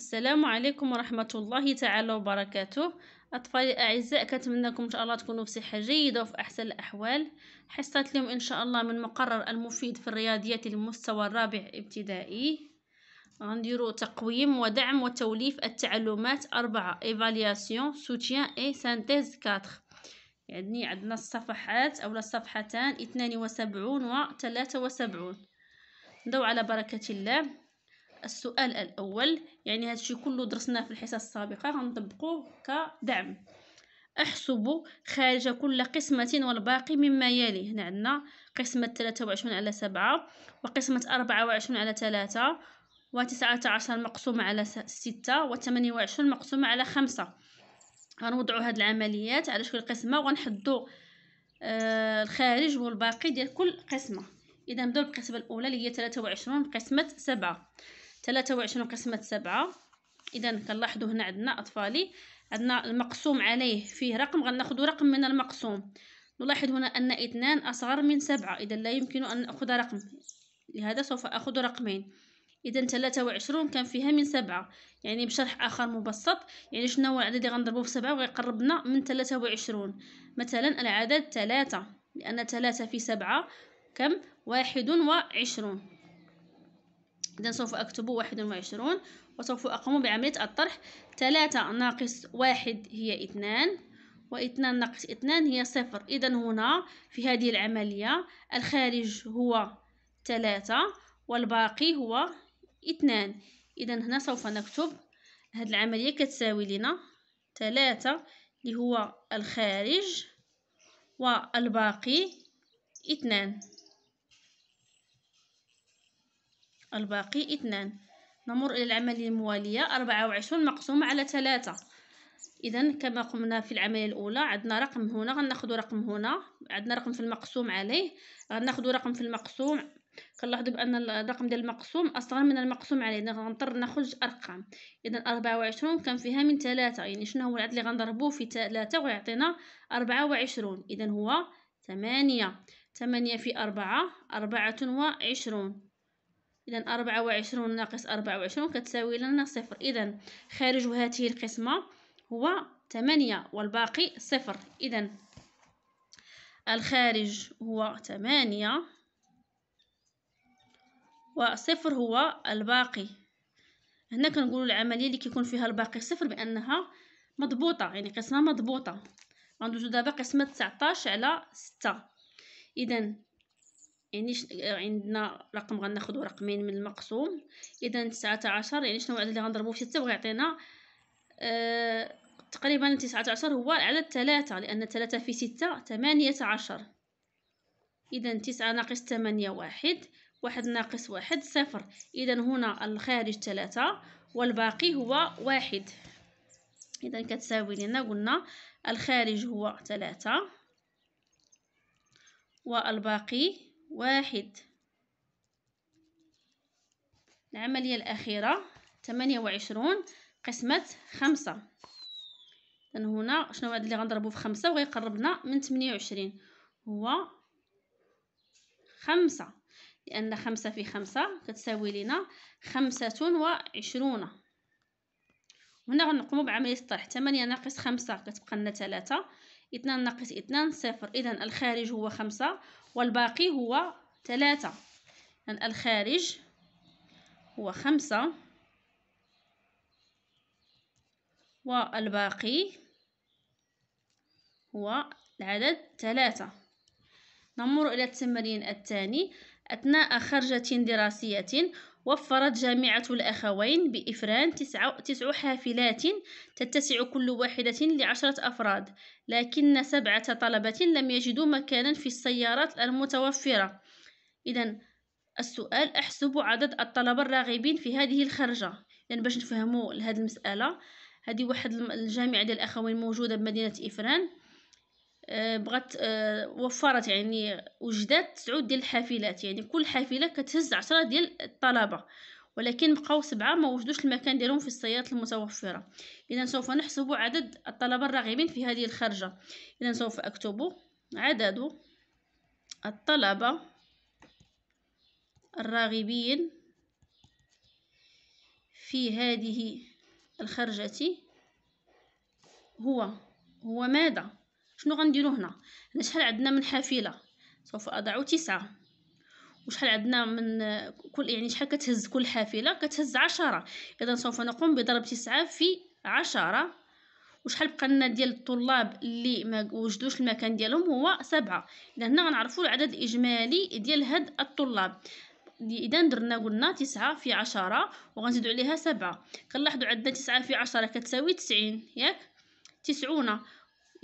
السلام عليكم ورحمه الله تعالى وبركاته اطفالي الاعزاء كنتمنىكم ان شاء الله تكونوا بصحه جيده وفي احسن الاحوال حصه اليوم ان شاء الله من مقرر المفيد في الرياضيات المستوى الرابع ابتدائي غنديرو تقويم ودعم وتوليف التعلمات أربعة ايفالياسيون سوتيان اي سانتيز كاتخ يعني عندنا الصفحات أو الصفحتان اثنان وسبعون وثلاثة وسبعون نضو على بركة الله السؤال الأول يعني هادشي كله درسناه في الحصص السابقة غنطبقوه كدعم أحسب خارج كل قسمة والباقي مما يلي هنا عندنا قسمة ثلاثة وعشرون على سبعة وقسمة أربعة وعشرون على ثلاثة و عشر مقسومة على ستة و وعشرون مقسومة على خمسة غنوضعوا هاد العمليات على شكل قسمة وغنحدو آه الخارج والباقي ديال كل قسمة إذا نبداو بالقسمة الأولى اللي هي ثلاثة وعشرون قسمة سبعة ثلاثة وعشرون قسمة سبعة إذا كنلاحظو هنا عندنا أطفالي عندنا المقسوم عليه فيه رقم غناخدو رقم من المقسوم نلاحظ هنا أن اثنان أصغر من سبعة إذا لا يمكن أن نأخذ رقم لهذا سوف أخذ رقمين إذا ثلاثة وعشرون كان فيها من سبعة يعني بشرح آخر مبسط يعني شنو هو العدد لي غنضربو في سبعة ويقربنا من ثلاثة وعشرون مثلا العدد ثلاثة لأن ثلاثة في سبعة كم واحد وعشرون إذا سوف أكتب واحد وعشرون وسوف أقوم بعملية الطرح ثلاثة ناقص واحد هي اثنان واثنان ناقص اثنان هي صفر إذا هنا في هذه العملية الخارج هو ثلاثة والباقي هو اثنان إذا هنا سوف نكتب هذه العملية كتساوي لنا ثلاثة اللي هو الخارج والباقي اثنان الباقي اثنان نمر إلى العملية الموالية أربعة وعشرون مقسومة على ثلاثة إذا كما قمنا في العملية الأولى عندنا رقم هنا غناخدو رقم هنا عندنا رقم في المقسوم عليه غناخدو رقم في المقسوم كنلاحظو بأن الرقم ديال المقسوم أصغر من المقسوم عليه إذا غنضطر نخرج أرقام إذا أربعة وعشرون كان فيها من ثلاثة يعني شنو هو العدد اللي غنضربوه في ثلاثة ويعطينا أربعة وعشرون إذا هو ثمانية ثمانية في أربعة أربعة وعشرون إذا أربعة وعشرون ناقص أربعة وعشرون كتساوي لنا صفر إذا خارج هاته القسمة هو ثمانية والباقي صفر إذا الخارج هو ثمانية وصفر هو الباقي هنا كنقولوا العملية اللي كيكون فيها الباقي صفر بأنها مضبوطة يعني قسمة مضبوطة غندوزو دابا قسمة تسعطاش على ستة إذا يعني عندنا رقم غناخدو رقمين من المقسوم اذا تسعة عشر يعني شنو العدد لي غنضربو في ستة وغيعطينا يعطينا آه تقريبا تسعة عشر هو العدد تلاتة لان تلاتة في ستة تمانية عشر اذا تسعة ناقص تمانية واحد واحد ناقص واحد صفر اذا هنا الخارج تلاتة والباقي هو واحد اذا كتساوي لنا قلنا الخارج هو تلاتة والباقي واحد العملية الأخيرة ثمانية وعشرون قسمة خمسة إذن هنا شنو هاد اللي غنضربو في خمسة وغيقربنا من ثمانية وعشرين هو خمسة لأن خمسة في خمسة كتساوي لينا خمسة وعشرون هنا غنقومو بعملية الطرح تمانية ناقص خمسة كتبقى لنا تلاتة اثنان ناقص اثنان صفر إذا الخارج هو خمسة والباقي هو ثلاثة إذا الخارج هو خمسة والباقي هو العدد ثلاثة نمر إلى التمرين الثاني أثناء خرجة دراسية وفرت جامعة الأخوين بإفران تسع, تسع حافلات تتسع كل واحدة لعشرة أفراد لكن سبعة طلبة لم يجدوا مكانا في السيارات المتوفرة إذا السؤال أحسب عدد الطلبة الراغبين في هذه الخرجة يعني باش نفهموا لهذه المسألة هذه واحد الجامعة ديال الأخوين موجودة بمدينة إفران آه، بغات آه، وفرت يعني وجدات تسعود ديال الحافلات يعني كل حافله كتهز عشرة ديال الطلبه ولكن بقاو سبعه ما وجدوش المكان ديالهم في السيارات المتوفره اذا سوف نحسب عدد الطلبه الراغبين في هذه الخرجه اذا سوف اكتب عدد الطلبه الراغبين في هذه الخرجه هو هو ماذا شنو غنديرو هنا هنا شحال عندنا من حافله سوف اضع تسعة وشحال عندنا من كل يعني شحال كتهز كل حافله كتهز عشرة اذا سوف نقوم بضرب تسعة في عشرة وشحال بقى لنا ديال الطلاب اللي ما وجدوش المكان ديالهم هو سبعة اذا هنا غنعرفوا العدد الاجمالي ديال هاد الطلاب اذا درنا قلنا تسعة في عشرة وغنزيدو عليها سبعة كنلاحظوا عندنا تسعة في عشرة كتساوي تسعين ياك تسعون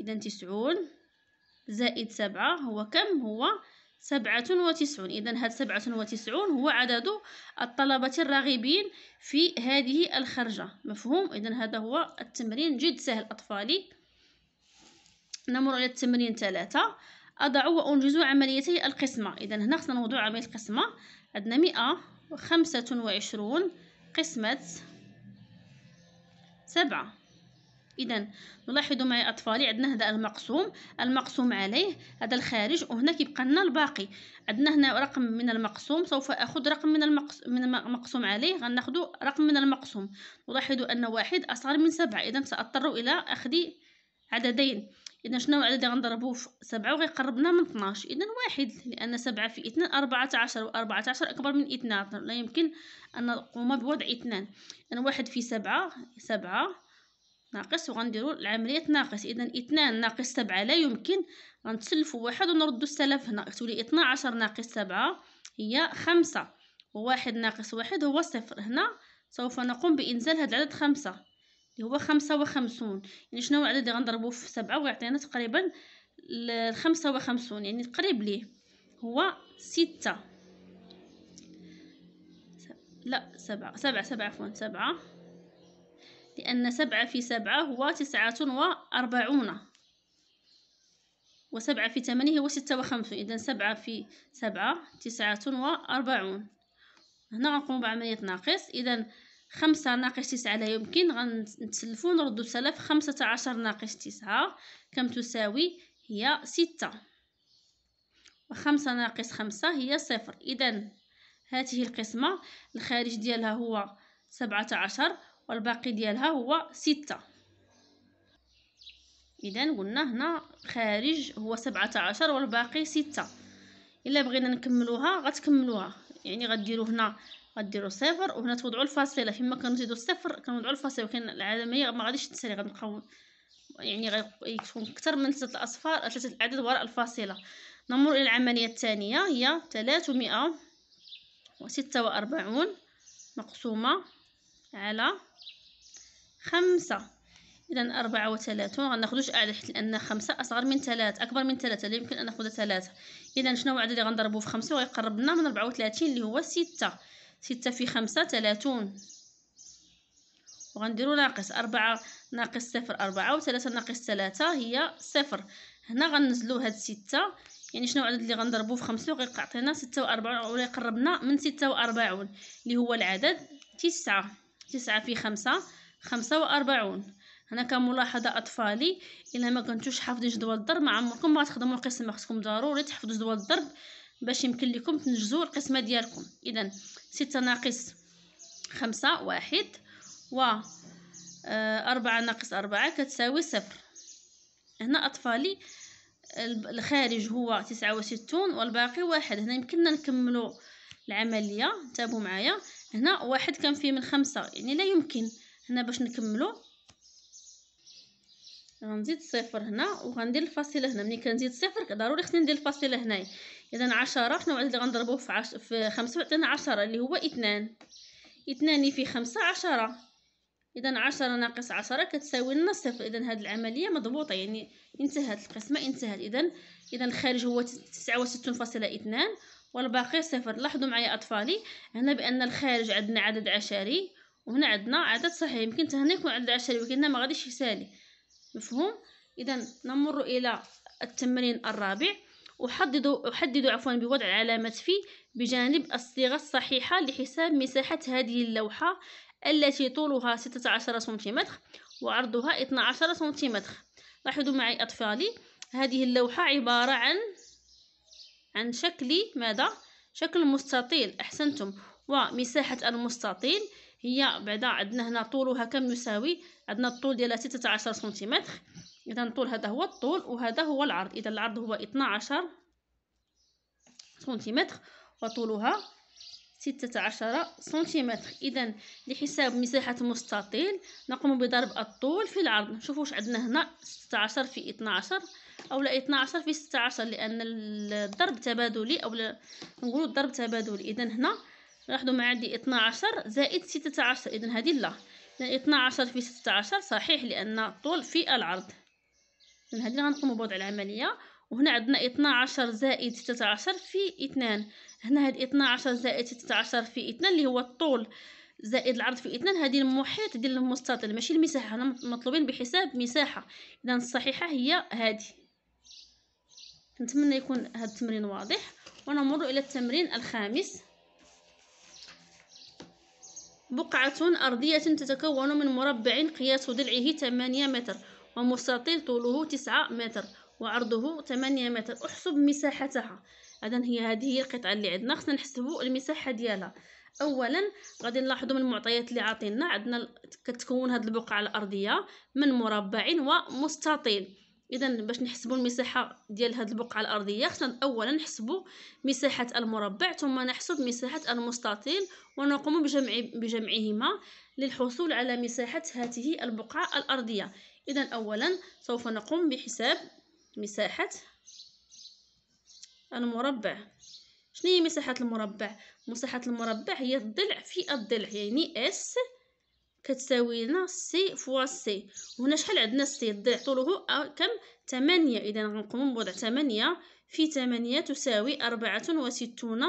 إذا تسعون زائد سبعة هو كم هو سبعة وتسعون إذا هاد سبعة وتسعون هو عدد الطلبة الراغبين في هذه الخرجة مفهوم إذا هذا هو التمرين جد سهل أطفالي نمر إلى التمرين ثلاثة أضع وأنجز عمليتي القسمة إذا هنا خصنا نوضع عملية القسمة عندنا مئة وخمسة وعشرون قسمة سبعة اذا نلاحظوا معي اطفالي عندنا هذا المقسوم المقسوم عليه هذا الخارج وهنا كيبقى لنا الباقي عندنا هنا رقم من المقسوم سوف اخذ رقم من المقس من المقسوم عليه غناخذ رقم من المقسوم نلاحظ ان واحد اصغر من سبعة اذا ساضطر الى اخذ عددين اذا شنو العدد اللي غنضربوه في سبعة وغيقربنا من 12 اذا واحد لان سبعة في اثنان 14 و14 اكبر من اثنان لا يمكن ان نقوم بوضع اثنان اذا واحد في سبعة سبعة ناقص وغنديرو العمليه ناقص اذا اثنان ناقص سبعة لا يمكن غنتسلفو واحد ونردو السلف هنا تولي 12 ناقص سبعة هي خمسة وواحد ناقص واحد هو صفر هنا سوف نقوم بانزال هاد العدد خمسة اللي هو خمسة وخمسون يعني شنو العدد اللي غنضربو في سبعة ويعطينا تقريبا الخمسة وخمسون يعني قريب ليه هو ستة لا سبعة سبعة سبعة عفوا سبعة لأن سبعة في سبعة هو تسعة وأربعون وسبعة في ثمانية هو ستة وخمسون إذا سبعة في سبعة تسعة وأربعون هنا غنقوم بعملية ناقص إذا خمسة ناقص تسعة لا يمكن غنتسلفو نردو سلف خمسة عشر ناقص تسعة كم تساوي هي ستة وخمسة ناقص خمسة هي صفر إذا هذه القسمة الخارج ديالها هو سبعة عشر والباقي ديالها هو ستة اذا قلنا هنا خارج هو سبعة عشر والباقي ستة الا بغينا نكملوها غتكملوها يعني غديروا هنا غديروا صفر وهنا توضعوا الفاصله فيما كنزيدوا الصفر كنوضعوا الفاصله ولكن العالميه ما غاديش تسري غنبقاو يعني غيكون اكثر من ثلاثه اصفار ثلاثه الاعداد وراء الفاصله نمر الى العمليه الثانيه هي 346 مقسومه على خمسة إذا أربعة وثلاثون غناخدوش أعلى حيت لأن خمسة أصغر من ثلاثة أكبر من ثلاثة لا يمكن أن ناخد ثلاثة إذا شنو العدد اللي غنضربو في خمسة وغيقرب لنا من أربعة وثلاثين اللي هو ستة ستة في خمسة ثلاثون وغنديرو ناقص أربعة ناقص صفر أربعة وثلاثة ناقص ثلاثة هي صفر هنا غنزلو هاد ستة يعني شنو العدد اللي غنضربو في خمسة وغيعطينا ستة وأربعون وغيقربنا من ستة وأربعون اللي هو العدد تسعة تسعة في خمسة خمسة وأربعون هنا كملاحظة أطفالي إلا ما كنتوش حافظين جدول الضرب مع عمركم ما تخدموا القسمة خصكم ضروري تحفظوا جدول الضرب باش يمكن لكم تنجزوا القسمة ديالكم إذا ستة ناقص خمسة واحد و آه، أربعة ناقص أربعة كتساوي صفر هنا أطفالي الخارج هو تسعة وستون والباقي واحد هنا يمكننا نكملو العملية تابعوا معايا هنا واحد كان فيه من خمسة يعني لا يمكن هنا باش نكملو غنزيد صفر هنا وغندير الفاصله هنا ملي كنزيد صفر ضروري خصني ندير الفاصله هنايا اذا عشرة شنو اللي غنضربوه في, عش... في خمسة عطينا عشرة اللي هو 2 2 في خمسة عشرة اذا عشرة ناقص عشرة كتساوي لنا صفر اذا هذه العمليه مضبوطه يعني انتهت القسمه انتهت اذا اذا الخارج هو تسعة وستون فاصله والباقي صفر لاحظوا معايا اطفالي هنا بان الخارج عندنا عدد عشري وهنا عندنا عدد صحيح يمكن هنا يكون عدد عشرة ولكن هنا ما غاديش يسالي مفهوم اذا نمر الى التمرين الرابع وحددوا احدد عفوا بوضع علامه في بجانب الصيغه الصحيحه لحساب مساحه هذه اللوحه التي طولها 16 سنتيمتر وعرضها 12 سنتيمتر لاحظوا معي اطفالي هذه اللوحه عباره عن عن شكل ماذا شكل مستطيل احسنتم ومساحه المستطيل هي بعدا عندنا هنا طولها كم يساوي عندنا الطول ديالها 16 سنتيمتر اذا الطول هذا هو الطول وهذا هو العرض اذا العرض هو 12 سنتيمتر وطولها 16 سنتيمتر اذا لحساب مساحه مستطيل نقوم بضرب الطول في العرض نشوفوا واش عندنا هنا 16 في 12 او لا 12 في 16 لان الضرب تبادلي او نقولوا الضرب تبادلي اذا هنا ناخذ ما عندي 12 زائد 16 اذا هذه لا اذا 12 في 16 صحيح لان الطول في العرض اذا هذه غنقوموا بوضع العمليه وهنا عندنا 12 زائد 16 في 2 هنا هاد 12 زائد 16 في 2 اللي هو الطول زائد العرض في 2 هذه المحيط ديال المستطيل ماشي المساحه هنا مطلوبين بحساب مساحه اذا الصحيحه هي هذه نتمنى يكون هذا التمرين واضح ونمر الى التمرين الخامس بقعة أرضية تتكون من مربع قياس ضلعه 8 متر ومستطيل طوله 9 متر وعرضه 8 متر احسب مساحتها اذا هي هذه هي القطعه اللي عندنا خصنا نحسبوا المساحه ديالها اولا غادي نلاحظوا من المعطيات اللي عاطينا عندنا كتكون هذه البقعه الارضيه من مربع ومستطيل اذا باش نحسبوا المساحه ديال هذه البقعه الارضيه خصنا اولا نحسبوا مساحه المربع ثم نحسب مساحه المستطيل ونقوم بجمع بجمعهما للحصول على مساحه هذه البقعه الارضيه اذا اولا سوف نقوم بحساب مساحه المربع شنو هي مساحه المربع مساحه المربع هي الضلع في الضلع يعني اس كتساوي لنا سي فوا سي وهنا شحال عندنا سي ضيع طوله كم ثمانية اذا غنقوم بوضع ثمانية في ثمانية تساوي أربعة وستون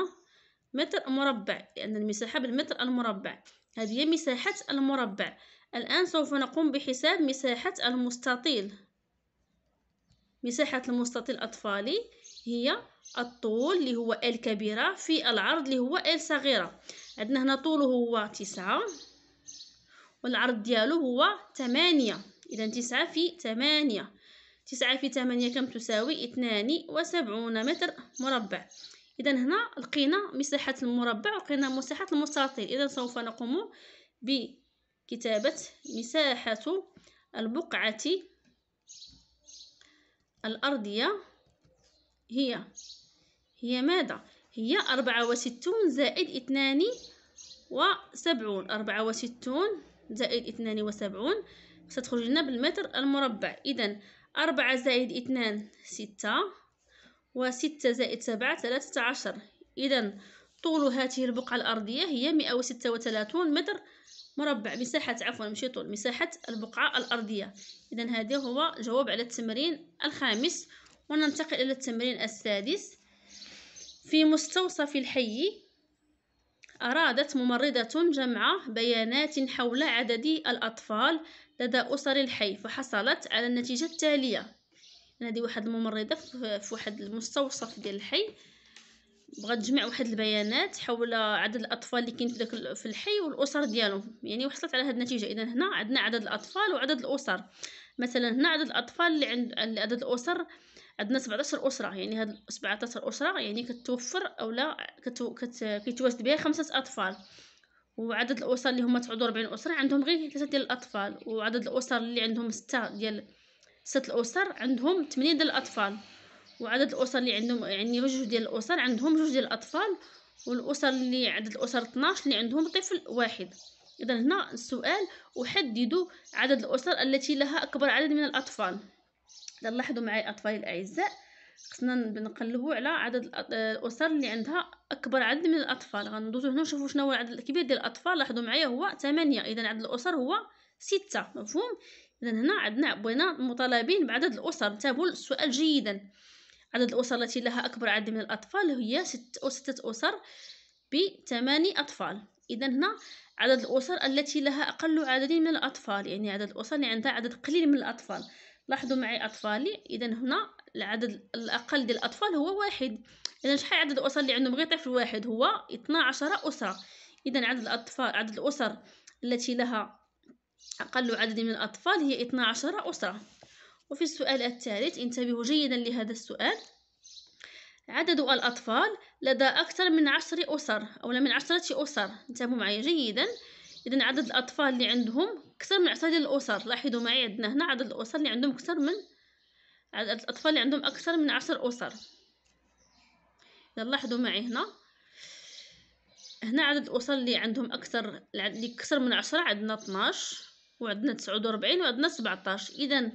متر مربع لأن المساحة بالمتر المربع هذه هي مساحة المربع الآن سوف نقوم بحساب مساحة المستطيل مساحة المستطيل الأطفالي هي الطول اللي هو ال كبيرة في العرض اللي هو ال صغيرة عندنا هنا طوله هو تسعة والعرض ديالو هو تمانية إذا تسعة في تمانية تسعة في تمانية كم تساوي اثنان وسبعون متر مربع إذا هنا لقينا مساحة المربع ولقينا مساحة المستطيل إذا سوف نقوم بكتابة مساحة البقعة الأرضية هي هي ماذا؟ هي أربعة وستون زائد اثنان وسبعون أربعة وستون زائد اثنان وسبعون ستخرج لنا بالمتر المربع إذا أربعة زائد اثنان ستة وستة زائد سبعة ثلاثة عشر إذا طول هذه البقعة الأرضية هي مئة وستة وثلاثون متر مربع مساحة عفوا ماشي طول مساحة البقعة الأرضية إذا هذا هو جواب على التمرين الخامس وننتقل إلى التمرين السادس في مستوصف الحي أرادت ممرضة جمع بيانات حول عدد الأطفال لدى أسر الحي فحصلت على النتيجة التالية هذه واحد الممرضة في واحد المستوصف ديال الحي بغات تجمع واحد البيانات حول عدد الأطفال اللي كاين في الحي والأسر ديالهم يعني وحصلت على هاد النتيجة إذا هنا عندنا عدد الأطفال وعدد الأسر مثلا هنا عدد الأطفال اللي عند عدد الأسر عندنا 17 اسره يعني هاد 17 اسره يعني كتوفر اولا كتو كت كيتواجد بها خمسه اطفال وعدد الاسر اللي هما 49 اسره عندهم غير ثلاثه ديال الاطفال وعدد الاسر اللي عندهم سته ديال ست الاسر عندهم 8 ديال الاطفال وعدد الاسر اللي عندهم يعني جوج ديال الاسر عندهم جوج ديال الاطفال والاسر اللي عدد الاسر 12 اللي عندهم طفل واحد اذا هنا السؤال احدد عدد الاسر التي لها اكبر عدد من الاطفال لاحظوا معي اطفالي الاعزاء خصنا نقلبوا على عدد الاسر اللي عندها اكبر عدد من الاطفال غندوزو هنا نشوفوا شنو هو العدد الكبير ديال الاطفال لاحظوا معايا هو 8 اذا عدد الاسر هو 6 مفهوم اذا هنا عندنا بغينا مطالبين بعدد الاسر انتبهوا للسؤال جيدا عدد الاسر التي لها اكبر عدد من الاطفال هي 6 او 6 اسر بثماني اطفال اذا هنا عدد الاسر التي لها اقل عدد من الاطفال يعني عدد الاسر اللي عندها عدد قليل من الاطفال لاحظوا معي اطفالي اذا هنا العدد الاقل ديال الاطفال هو واحد اذا شحال عدد الاسر اللي عندهم غير طفل واحد هو 12 اسره اذا عدد الاطفال عدد الاسر التي لها اقل عدد من الاطفال هي 12 اسره وفي السؤال الثالث انتبهوا جيدا لهذا السؤال عدد الأطفال لدى أكثر من عشر أسر أو من عشرة أسر انتبهوا معي جيدا اذا عدد الاطفال اللي عندهم اكثر من عشرة ديال الاسر لاحظوا معي عندنا هنا عدد الاسر اللي عندهم اكثر من عدد الاطفال اللي عندهم اكثر من عشر اسر اذا لاحظوا معي هنا هنا عدد الاسر اللي عندهم اكثر اللي اكثر من عشرة عندنا 12 وعندنا 49 وعندنا 17 اذا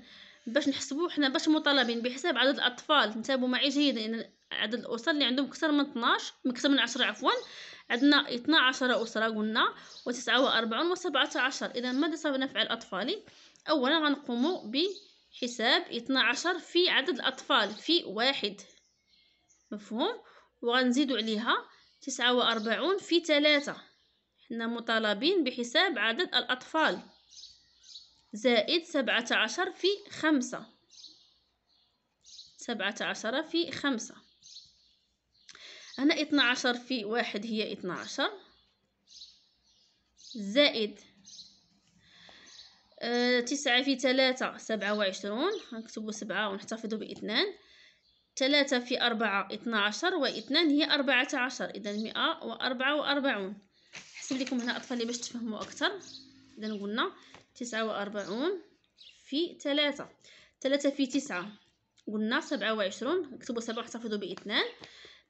باش نحسبوا حنا باش مطالبين بحساب عدد الاطفال انتبهوا معي جيدا عدد الأسر اللي عندهم أكثر من 12 أكثر من 10 عفوا عندنا 12 أسرة قلنا وتسعة وأربعون وسبعة عشر إذا ماذا سوف نفعل أطفالي أولا غنقوم بحساب 12 في عدد الأطفال في واحد مفهوم وغنزيدو عليها تسعة وأربعون في 3 حنا مطالبين بحساب عدد الأطفال زائد سبعة عشر في خمسة سبعة عشر في خمسة هنا اثنا عشر في واحد هي اثنا عشر زائد آه، تسعة في ثلاثة سبعة وعشرون نكتبو سبعة ونحتفظو باثنان ثلاثة في أربعة اثنا عشر واثنان هي أربعة عشر إذا مئة وأربعة وأربعون حسب لكم هنا أطفالي باش تفهموا أكثر إذا قلنا تسعة وأربعون في ثلاثة ثلاثة في تسعة قلنا سبعة وعشرون نكتبو سبعة ونحتفظو باثنان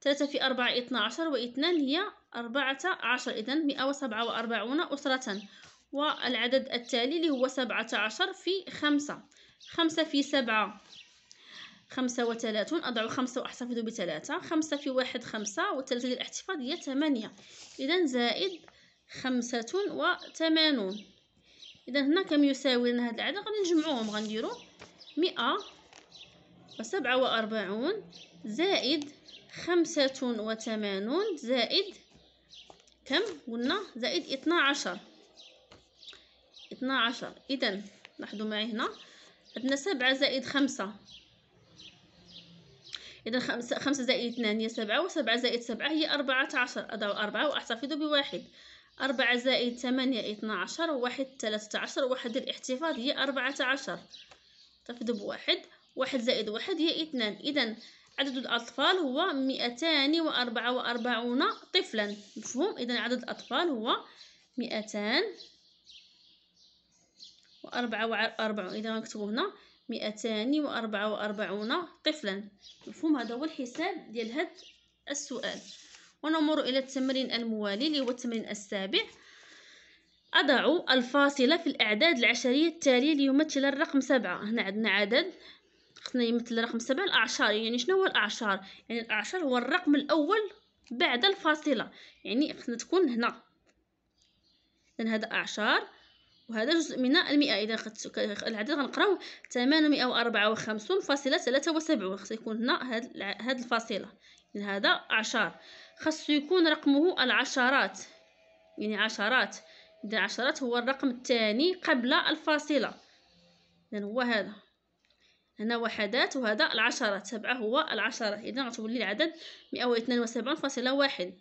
ثلاثة في أربعة اثنا عشر واثنان هي أربعة عشر إذا مئة وسبعة وأربعون أسرة والعدد التالي اللي هو سبعة عشر في خمسة خمسة في سبعة خمسة وثلاثون أضع خمسة وأحتفظ بثلاثة خمسة في واحد خمسة والثلاثة ديال الاحتفاظ هي ثمانية إذا زائد خمسة وثمانون إذا هنا كم يساوي لنا هذا العدد غادي نجمعوهم غنديرو مئة وسبعة وأربعون زائد خمسة وثمانون زائد كم قلنا زائد اثنا عشر اثنا عشر إذا لاحظوا معي هنا عندنا سبعة زائد خمسة إذا خمسة, خمسة زائد اثنان هي سبعة وسبعة زائد سبعة هي أربعة عشر أضع أربعة وأحتفظ بواحد أربعة زائد ثمانية اثنا عشر وواحد ثلاثة عشر وواحد الاحتفاظ هي أربعة عشر احتفظ بواحد واحد زائد واحد هي اثنان إذا عدد الأطفال هو مئتان وأربعة وأربعون طفلا مفهوم إذا عدد الأطفال هو مئتان وأربعة وأربعون إذا نكتبو هنا مئتان وأربعة وأربعون طفلا مفهوم هذا هو الحساب ديال هاد السؤال ونمر إلى التمرين الموالي اللي هو التمرين السابع أضع الفاصلة في الأعداد العشرية التالية ليمثل الرقم سبعة هنا عندنا عدد خصنا يمثل رقم سبعة الأعشار يعني شنو هو الأعشار يعني الأعشار هو الرقم الأول بعد الفاصلة يعني خصنا تكون هنا إذن هذا أعشار وهذا جزء من المئة إذا العدد غنقراو ثمانمائة وأربعة وخمسون فاصلة ثلاثة وسبعون خص يكون هنا هاد الفاصلة يعني هذا أعشار خصو يكون رقمه العشرات يعني عشرات إذا عشرات هو الرقم الثاني قبل الفاصلة إذن هو هذا هنا وحدات وهذا العشرة سبعة هو العشرة إذا غتولي العدد مئة واثنان وسبعون فاصلة واحد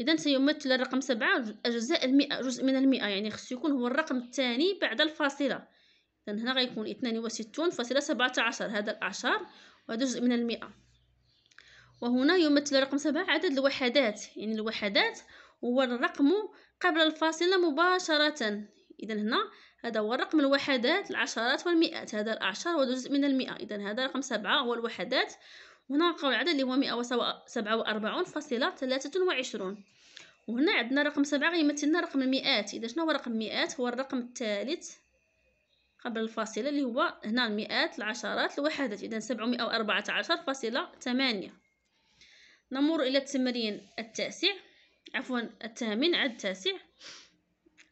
إذا سيمثل الرقم سبعة أجزاء المئة جزء من المئة يعني خصو يكون هو الرقم الثاني بعد الفاصلة إذا هنا غيكون اثنان وستون فاصلة سبعة عشر هذا العشر وهذا جزء من المئة وهنا يمثل رقم سبعة عدد الوحدات يعني الوحدات هو الرقم قبل الفاصلة مباشرة إذا هنا هذا هو الرقم الوحدات العشرات والمئات هذا الأعشار وجزء من المئة إذا هذا رقم سبعة هو الوحدات وهنا نلقاو العدد اللي هو مئة وسبعة وأربعون فاصلة ثلاثة وعشرون وهنا عندنا رقم سبعة يمثلنا رقم المئات إذا شنو هو رقم المئات هو الرقم الثالث قبل الفاصلة اللي هو هنا المئات العشرات الوحدات إذا سبعمائة وأربعة عشر فاصلة ثمانية نمر إلى التمرين التاسع عفوا الثامن عد التاسع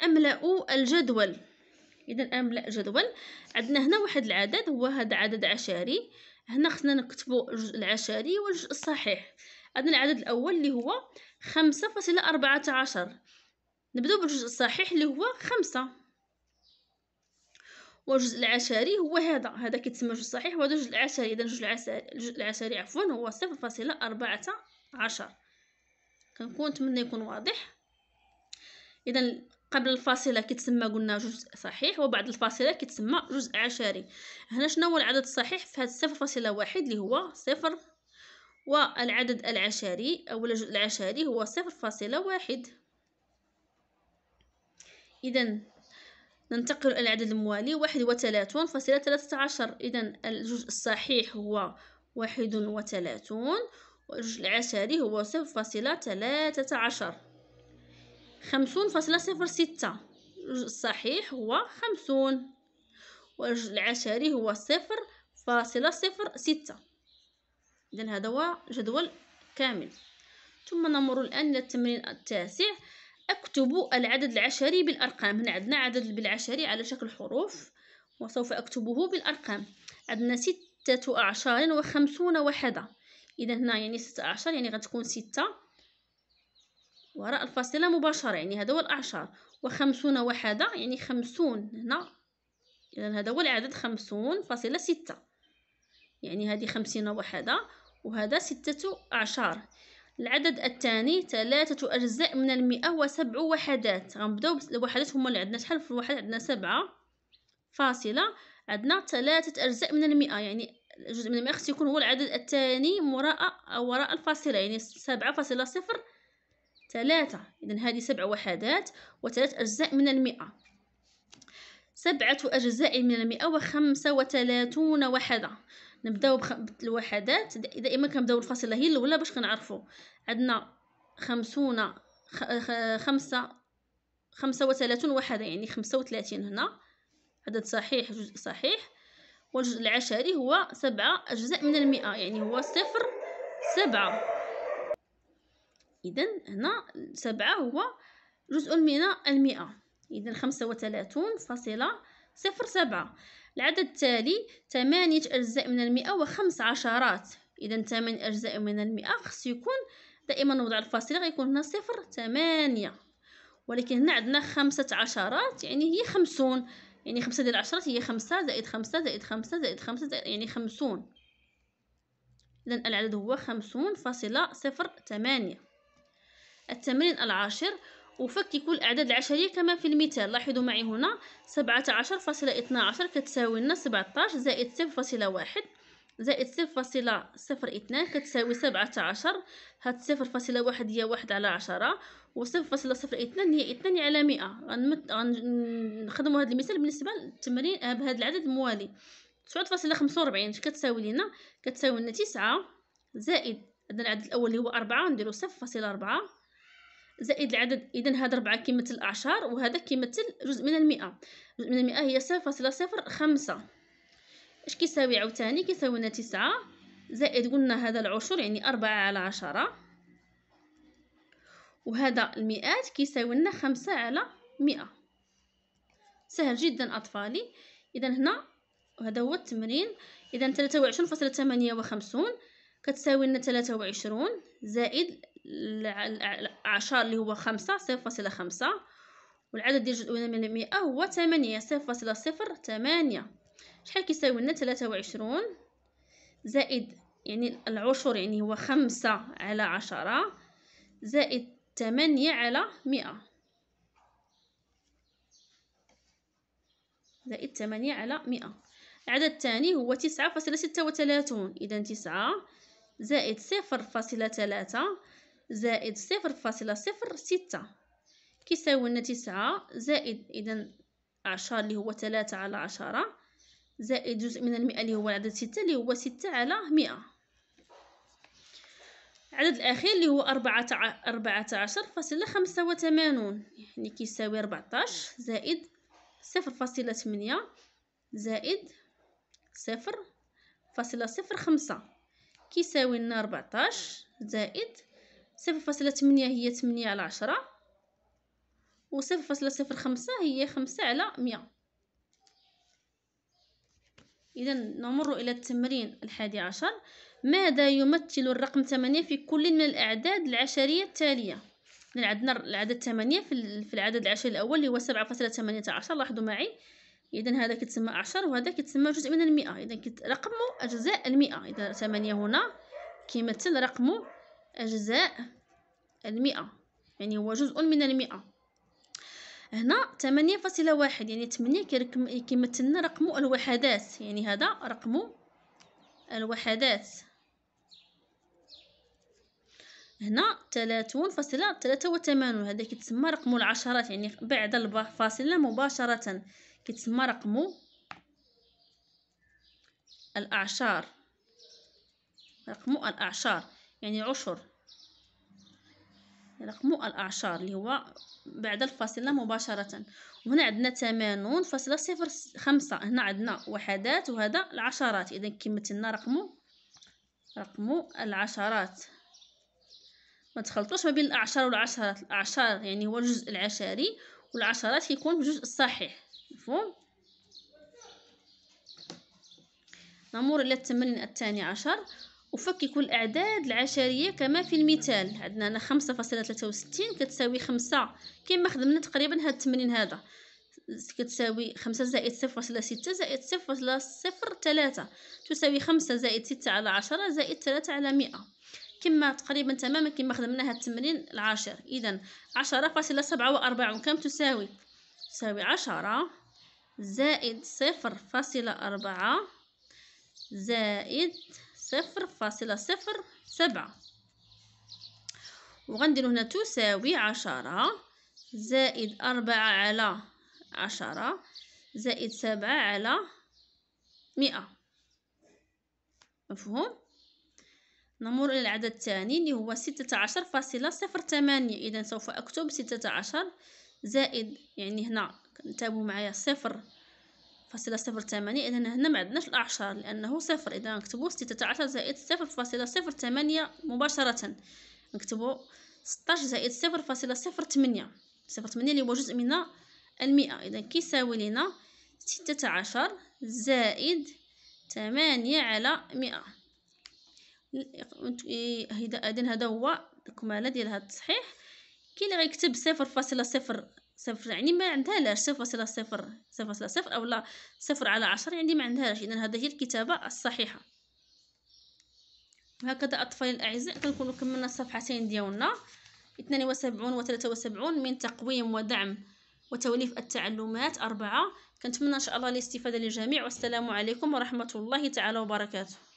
أملأ الجدول اذا املا جدول عندنا هنا واحد العدد هو هذا عدد عشري هنا خصنا نكتبوا الجزء العشري والجزء الصحيح عندنا العدد الاول اللي هو خمسة فاصلة نبداو بالجزء الصحيح اللي هو خمسة والجزء العشري هو هذا هذا كيتسمى الجزء الصحيح وهذا الجزء العشري اذا الجزء العشري الجزء العشري عفوا هو صفر فاصلة كنكون نتمنى يكون واضح اذا قبل الفاصلة كتسمى قلنا جزء صحيح وبعد الفاصلة كتسمى جزء عشري هنا شنو هو العدد الصحيح في هذا صفر فاصلة واحد اللي هو صفر والعدد العشري أو الجزء العشري هو صفر فاصلة واحد إذا ننتقل إلى العدد الموالي واحد وثلاثون فاصلة ثلاثة عشر إذا الجزء الصحيح هو واحد وثلاثون والجزء العشري هو صفر فاصلة ثلاثة عشر خمسون فاصلة صفر ستة الصحيح هو خمسون والعشري هو صفر فاصلة صفر ستة إذن هذا هو جدول كامل ثم نمر الآن للتمرين التاسع أكتب العدد العشري بالأرقام هنا عندنا عدد بالعشري على شكل حروف وسوف أكتبه بالأرقام عندنا ستة أعشار وخمسون وحدة إذا هنا يعني ستة أعشار يعني غتكون ستة وراء الفاصلة مباشرة يعني هذا هو الأعشار وخمسون وحدة يعني خمسون هنا إذا هذا هو العدد خمسون فاصلة ستة يعني هذه خمسين وحدة وهذا ستة أعشار العدد الثاني ثلاثة أجزاء من المئة وسبع وحدات غنبداو بالوحدات هما اللي عندنا شحال في الوحدات عندنا سبعة فاصلة عندنا ثلاثة أجزاء من المئة يعني جزء من المئة خص يكون هو العدد الثاني وراء وراء الفاصلة يعني سبعة فاصلة صفر ثلاثة إذا هذه سبع وحدات وثلاث أجزاء من المئة سبعة أجزاء من المئة وخمسة وثلاثون وحدة نبداو بالوحدات دائما كنبداو الفاصله هي الاولى باش كنعرفو عندنا خمسون خمسة خمسة وثلاثون وحدة يعني خمسة وثلاثين هنا عدد صحيح جزء صحيح والجزء العشري هو سبعة أجزاء من المئة يعني هو صفر سبعة إذا هنا سبعة هو جزء من المئة إذا خمسة وثلاثون فاصلة صفر سبعة العدد التالي ثمانية أجزاء من المئة وخمس عشرات إذا ثمانية أجزاء من المئة خص يكون دائما نوضع الفاصلة غيكون هنا صفر ثمانية ولكن هنا عندنا خمسة عشرات يعني هي خمسون يعني خمسة ديال العشرات هي خمسة زائد خمسة زائد خمسة زائد خمسة زائد يعني خمسون إذا العدد هو خمسون فاصلة صفر ثمانية التمرين العاشر وفك كل الأعداد العشرية كما في المثال لاحظوا معي هنا سبعة عشر فاصلة اثنا عشر كتساوي لنا سبعة عشر زائد صفر فاصلة واحد زائد صفر فاصلة صفر اثنان كتساوي سبعة عشر هاد صفر فاصلة واحد هي واحد على عشرة وصفر فاصلة صفر اثنان هي اثنان على مئة غنخدمو هاد المثال بالنسبة للتمرين بهاد العدد الموالي تسعة فاصلة خمسة وربعين كتساوي لينا كتساوي لنا تسعة زائد هذا العدد الأول اللي هو أربعة نديرو صفر فاصلة أربعة زائد العدد اذا هذا ربعة كيمثل الاعشار وهذا كيمثل جزء من المئة جزء من المئة هي صفر فاصلة صفر خمسة اش كيساوي عاوتاني كيساوي لنا تسعة زائد قلنا هذا العشر يعني أربعة على عشرة وهذا المئات كيساوي لنا خمسة على مئة سهل جدا أطفالي إذا هنا وهذا هو التمرين إذا ثلاثة وعشرون فاصلة ثمانية وخمسون كتساوي لنا ثلاثة وعشرون زائد عشر اللي هو خمسة صفر فاصلة خمسة والعدد ديال الجزء من المئة هو ثمانية صفر فاصلة صفر ثمانية شحال كيساوي لنا ثلاثة وعشرون زائد يعني العشر يعني هو خمسة على عشرة زائد ثمانية على مئة زائد ثمانية على مئة العدد الثاني هو تسعة فاصلة ستة وثلاثون إذا تسعة زائد صفر فاصلة ثلاثة زائد صفر فاصلة صفر ستة كيساوي لنا تسعة زائد إذا عشرة اللي هو تلاتة على عشرة زائد جزء من المئة اللي هو عدد ستة اللي هو ستة على مئة العدد الأخير اللي هو أربعة عشر فاصلة خمسة وثمانون يعني كيساوي ربعتاش زائد صفر فاصلة ثمانية زائد صفر فاصلة صفر خمسة كيساوي لنا ربعتاش زائد صفر فاصلة تمنية هي تمنية على عشرة وصفر فاصلة صفر خمسة هي خمسة على مية إذا نمر إلى التمرين الحادي عشر ماذا يمثل الرقم ثمانية في كل من الأعداد العشرية التالية عندنا العدد ثمانية في العدد العشري الأول اللي هو سبعة فاصلة ثمانية عشر لاحظوا معي إذا هذا كيتسمى عشر وهذا كيتسمى جزء من المئة إذا رقمه أجزاء المئة إذا ثمانية هنا كيمثل رقمه أجزاء المئة يعني هو جزء من المئة هنا ثمانية فاصلة واحد يعني ثمانية كيمثلنا رقم الوحدات يعني هذا رقم الوحدات هنا تلاتون فاصلة تلاتة وتمانون هذا كيتسمى رقم العشرات يعني بعد الفاصلة مباشرة كيتسمى رقم الأعشار رقم الأعشار يعني عشر رقم الأعشار اللي هو بعد الفاصلة مباشرة وهنا عندنا ثمانون فاصلة صفر خمسة هنا عندنا وحدات وهذا العشرات إذا كمثلنا رقم رقم العشرات ما تخلطوش ما بين الأعشار والعشرات الأعشار يعني هو الجزء العشري والعشرات كيكون الجزء الصحيح مفهوم نمر إلى التمرين الثاني عشر أفكك الأعداد العشرية كما في المثال عندنا هنا خمسة فاصلة ثلاثة وستين كتساوي خمسة كيما خدمنا تقريبا هاد التمرين هذا كتساوي خمسة زائد صفر فاصلة ستة زائد صفر فاصلة صفر تلاتة تساوي خمسة زائد ستة على عشرة زائد تلاتة على مئة كما تقريبا تماما كما خدمنا هاد التمرين العاشر إذا عشرة فاصلة سبعة وأربعون كم تساوي تساوي عشرة زائد صفر فاصلة أربعة زائد صفر فاصلة صفر سبعة وغندير هنا تساوي عشرة زائد أربعة على عشرة زائد سبعة على مئة مفهوم نمر إلى العدد الثاني اللي هو ستة عشر فاصلة صفر ثمانية إذا سوف أكتب ستة عشر زائد يعني هنا انتبهوا معايا صفر فاصلة صفر تمانية إذا هنا ما عندناش الأعشار لأنه صفر إذا نكتبو ستة عشر زائد صفر فاصلة صفر تمانية مباشرة نكتبو ستاش زائد صفر فاصلة صفر تمانية صفر تمانية اللي هو جزء من المئة إذا كيساوي لينا ستة عشر زائد تمانية على مئة إذا هذا هو الكمالة ديال هاد التصحيح كي اللي غيكتب صفر فاصلة صفر صفر يعني ما عندهاش صفر فاصلة صفر صفر فاصلة صفر أو لا صفر على عشرة يعني ما عندهاش إذا هذه هي الكتابة الصحيحة هكذا أطفالي الأعزاء كنكونو كملنا الصفحتين ديالنا اثنان وسبعون وثلاثة وسبعون من تقويم ودعم وتوليف التعلمات أربعة كنتمنى إن شاء الله الاستفادة للجميع والسلام عليكم ورحمة الله تعالى وبركاته